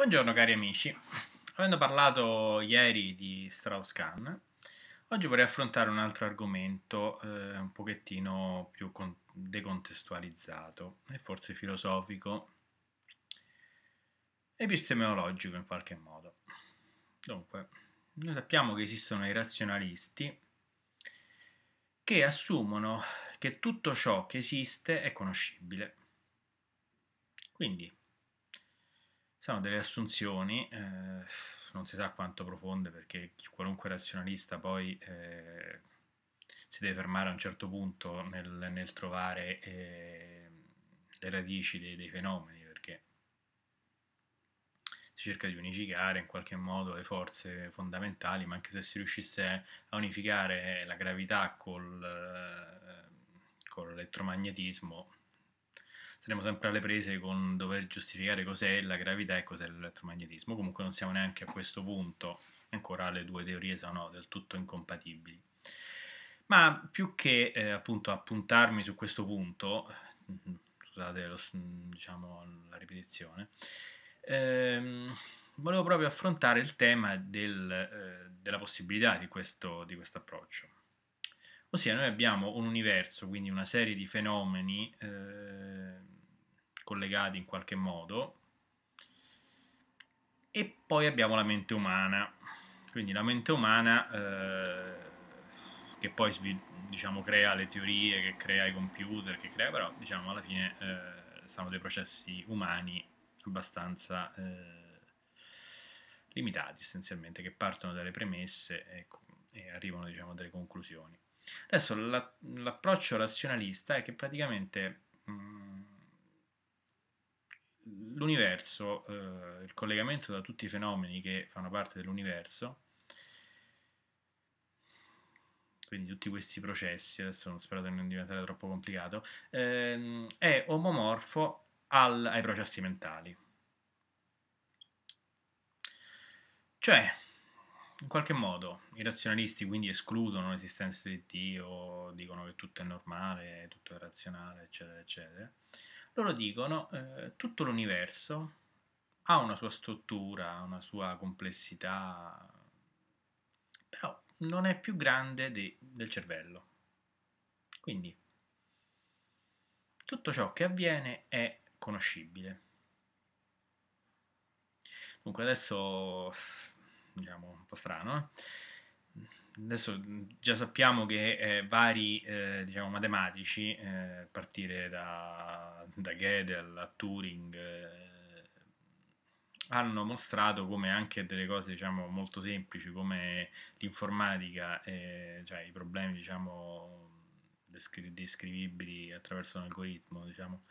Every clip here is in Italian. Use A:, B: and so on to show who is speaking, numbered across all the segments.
A: Buongiorno cari amici, avendo parlato ieri di Strauss-Kahn, oggi vorrei affrontare un altro argomento eh, un pochettino più con- decontestualizzato e forse filosofico, epistemologico in qualche modo. Dunque, noi sappiamo che esistono i razionalisti che assumono che tutto ciò che esiste è conoscibile. Quindi, sono delle assunzioni, eh, non si sa quanto profonde perché qualunque razionalista poi eh, si deve fermare a un certo punto nel, nel trovare eh, le radici dei, dei fenomeni perché si cerca di unificare in qualche modo le forze fondamentali, ma anche se si riuscisse a unificare la gravità col, eh, col elettromagnetismo saremo sempre alle prese con dover giustificare cos'è la gravità e cos'è l'elettromagnetismo. Comunque non siamo neanche a questo punto, ancora le due teorie sono del tutto incompatibili. Ma più che eh, appunto appuntarmi su questo punto, mm, scusate lo, diciamo, la ripetizione, ehm, volevo proprio affrontare il tema del, eh, della possibilità di questo, di approccio. Ossia, noi abbiamo un universo, quindi una serie di fenomeni eh, collegati in qualche modo. E poi abbiamo la mente umana, quindi la mente umana eh, che poi diciamo, crea le teorie, che crea i computer, che crea, però diciamo alla fine eh, sono dei processi umani abbastanza eh, limitati essenzialmente, che partono dalle premesse e, e arrivano diciamo delle conclusioni. Adesso la, l'approccio razionalista è che praticamente mh, mm, l'universo, eh, il collegamento da tutti i fenomeni che fanno parte dell'universo, quindi tutti questi processi, adesso spero di non diventare troppo complicato, ehm, è omomorfo al, ai processi mentali. Cioè, in qualche modo, i razionalisti quindi escludono l'esistenza di Dio, dicono che tutto è normale, tutto è razionale, eccetera, eccetera loro dicono eh, tutto l'universo ha una sua struttura, una sua complessità, però non è più grande de, del cervello. Quindi tutto ciò che avviene è conoscibile. Dunque adesso, diciamo, un po' strano, eh? adesso mm, già sappiamo che eh, vari eh, diciamo, matematici, eh, a partire da, da Gödel a Turing, eh, hanno mostrato come anche delle cose diciamo, molto semplici come l'informatica, eh, cioè i problemi diciamo, descri- descrivibili attraverso un algoritmo, diciamo,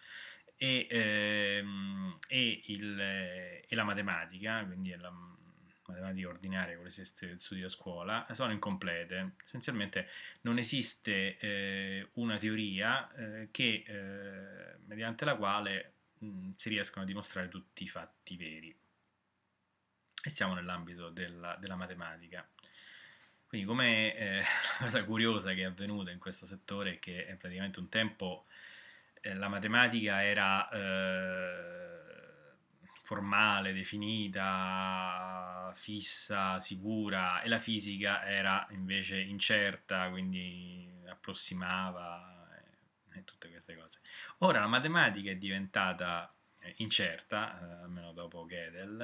A: e, ehm, e, il, eh, e la matematica, quindi la, matematica ordinaria, quelle che studi a scuola, sono incomplete. Essenzialmente non esiste eh, una teoria eh, che, eh, mediante la quale mh, si riescono a dimostrare tutti i fatti veri. E siamo nell'ambito della, della matematica. Quindi come eh, la cosa curiosa che è avvenuta in questo settore è che eh, praticamente un tempo eh, la matematica era formale, definita, fissa, sicura e la fisica era invece incerta, quindi approssimava eh, e tutte queste cose. Ora la matematica è diventata eh, incerta, eh, almeno dopo Gödel,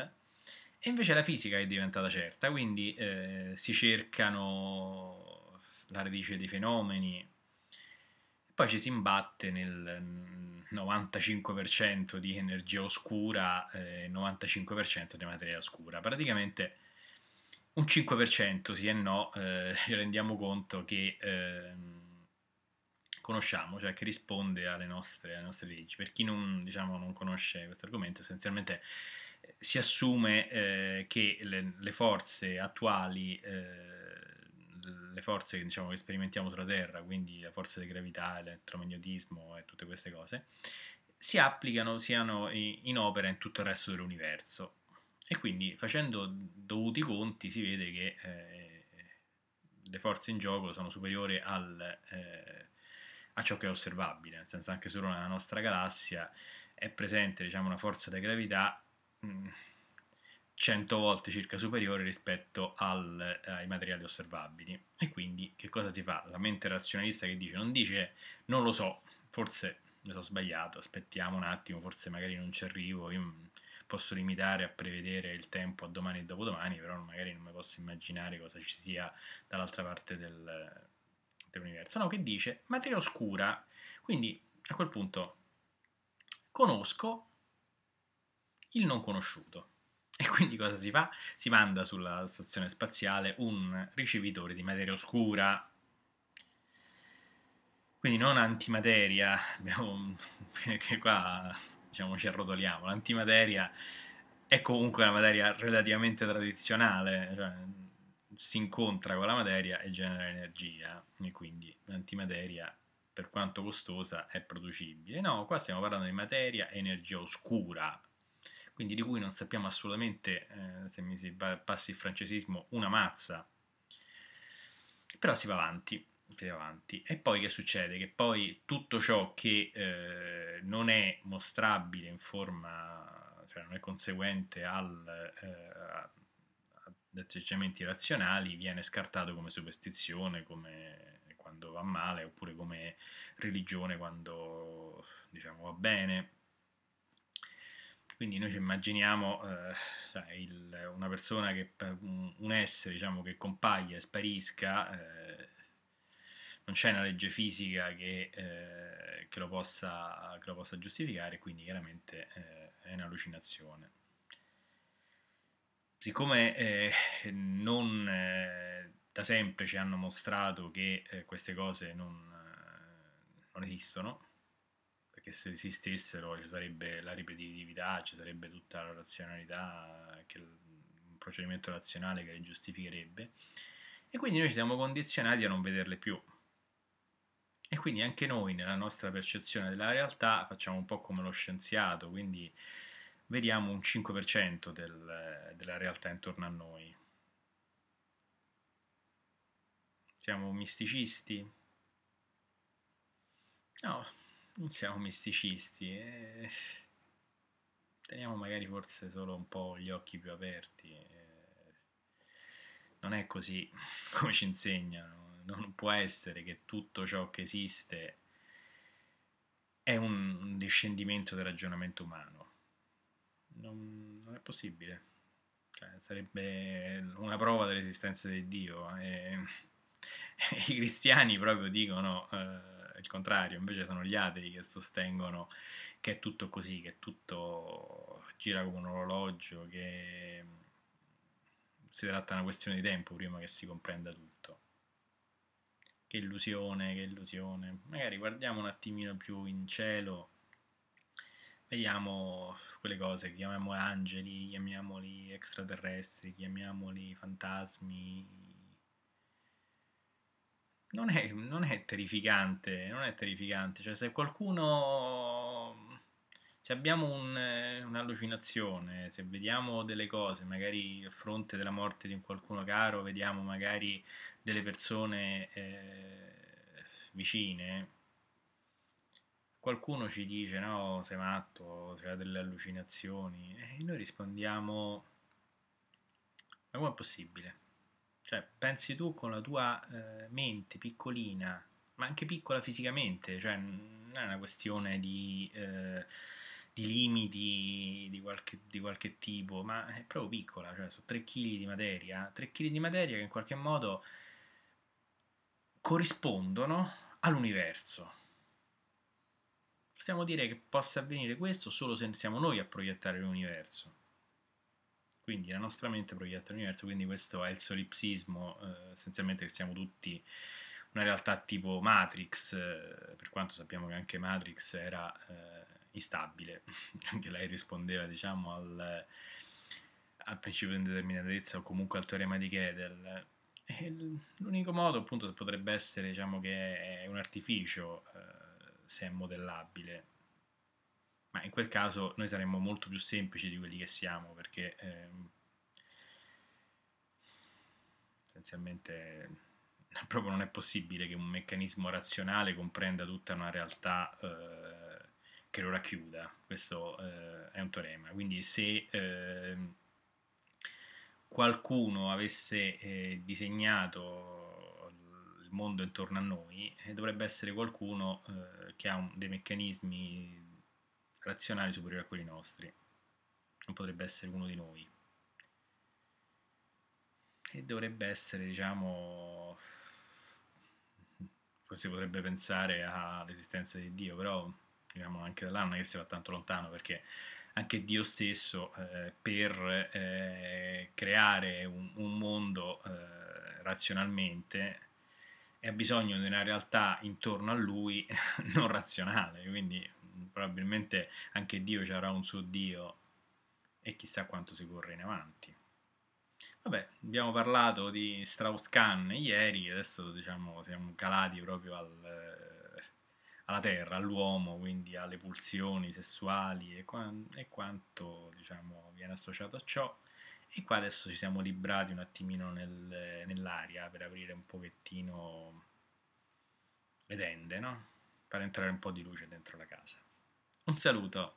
A: e invece la fisica è diventata certa, quindi eh, si cercano la radice dei fenomeni, poi ci si imbatte nel 95% mm, di energia oscura e eh, 95% di materia oscura. Praticamente un 5% sì e no eh, ci rendiamo conto che eh, conosciamo, cioè che risponde alle nostre, alle nostre leggi. Per chi non, diciamo, non conosce questo argomento, essenzialmente eh, si assume eh, che le, le, forze attuali eh, le forze diciamo, che sperimentiamo sulla Terra, quindi la forza di gravità, l'elettromagnetismo e tutte queste cose, si applicano, siano in opera in tutto il resto dell'universo. E quindi facendo dovuti conti si vede che eh, le forze in gioco sono superiori al, eh, a ciò che è osservabile, nel senso anche solo nella nostra galassia è presente diciamo, una forza di gravità mh, mm, 100 volte circa superiore rispetto al, eh, ai materiali osservabili. E quindi che cosa si fa? La mente razionalista che dice non dice non lo so, forse mi sono sbagliato, aspettiamo un attimo, forse magari non ci arrivo, io posso limitare a prevedere il tempo a domani e dopodomani, però magari non mi posso immaginare cosa ci sia dall'altra parte del, dell'universo. No, che dice materia oscura, quindi a quel punto conosco il non conosciuto E quindi cosa si fa? Si manda sulla stazione spaziale un ricevitore di materia oscura. Quindi non antimateria, abbiamo, perché qua diciamo ci arrotoliamo. L'antimateria è comunque una materia relativamente tradizionale, cioè, si incontra con la materia e genera energia, e quindi l'antimateria, per quanto costosa, è producibile. No, qua stiamo parlando di materia e energia oscura, quindi di cui non sappiamo assolutamente, eh, se mi si passi il francesismo, una mazza. Però si va avanti, si va avanti. E poi che succede? Che poi tutto ciò che eh, non è mostrabile in forma, cioè non è conseguente al, eh, ad atteggiamenti razionali, viene scartato come superstizione, come quando va male, oppure come religione quando diciamo va bene quindi noi ci immaginiamo eh, il, una persona, che, un essere diciamo, che compaia, e sparisca, eh, non c'è una legge fisica che, eh, che, lo, possa, che lo, possa, giustificare, quindi chiaramente eh, è un'allucinazione. Siccome eh, non eh, da sempre ci hanno mostrato che queste cose non, non esistono, perché se esistessero ci sarebbe la ripetitività, ci sarebbe tutta la razionalità, che, un procedimento razionale che le giustificherebbe e quindi noi ci siamo condizionati a non vederle più. E quindi anche noi nella nostra percezione della realtà facciamo un po' come lo scienziato, quindi vediamo un 5% del, della realtà intorno a noi. Siamo misticisti? No, non siamo misticisti, e eh. teniamo magari forse solo un po' gli occhi più aperti. Eh. Non è così come ci insegnano, non può essere che tutto ciò che esiste è un discendimento del ragionamento umano. Non, non è possibile. Cioè, sarebbe una prova dell'esistenza di Dio. Eh. I cristiani proprio dicono... Eh, il contrario, invece sono gli atei che sostengono che è tutto così, che tutto gira come un orologio, che si tratta di una questione di tempo prima che si comprenda tutto. Che illusione, che illusione. Magari guardiamo un attimino più in cielo, vediamo quelle cose, chiamiamo angeli, chiamiamoli extraterrestri, chiamiamoli fantasmi, non è, non è terrificante, non è terrificante, cioè se qualcuno, se abbiamo un, un'allucinazione, se vediamo delle cose, magari a fronte della morte di un qualcuno caro, vediamo magari delle persone eh, vicine, qualcuno ci dice no, sei matto, cioè delle allucinazioni, e noi rispondiamo, ma com'è possibile? Cioè, pensi tu con la tua eh, mente piccolina, ma anche piccola fisicamente, cioè non è una questione di, eh, di limiti di qualche, di qualche, tipo, ma è proprio piccola, cioè sono 3 kg di materia, 3 kg di materia che in qualche modo corrispondono all'universo. Possiamo dire che possa avvenire questo solo se siamo noi a proiettare l'universo. Quindi la nostra mente proietta l'universo, quindi questo è il solipsismo, eh, essenzialmente che siamo tutti una realtà tipo Matrix, eh, per quanto sappiamo che anche Matrix era eh, instabile, anche lei rispondeva diciamo al, al principio di indeterminatezza o comunque al teorema di Gödel. L'unico modo appunto potrebbe essere diciamo che è un artificio eh, se è modellabile, ma in quel caso noi saremmo molto più semplici di quelli che siamo, perché ehm, essenzialmente proprio non è possibile che un meccanismo razionale comprenda tutta una realtà eh, che lo racchiuda, questo eh, è un teorema, quindi se... Ehm, qualcuno avesse eh, disegnato il mondo intorno a noi, eh, dovrebbe essere qualcuno eh, che ha un, dei meccanismi razionali superiori a quelli nostri. Non potrebbe essere uno di noi. E dovrebbe essere, diciamo, si potrebbe pensare all'esistenza di Dio, però diciamo anche da là non è che si va tanto lontano perché anche Dio stesso eh, per eh, creare un, un mondo eh, razionalmente ha bisogno di una realtà intorno a lui non razionale, quindi probabilmente anche Dio ci avrà un suo Dio e chissà quanto si corre in avanti. Vabbè, abbiamo parlato di Strauss-Kahn ieri, adesso diciamo siamo calati proprio al, eh, alla terra, all'uomo, quindi alle pulsioni sessuali e, qua, e quanto diciamo, viene associato a ciò. E qua adesso ci siamo librati un attimino nel, nell'aria per aprire un pochettino le tende, no? Per entrare un po' di luce dentro la casa. Un saluto.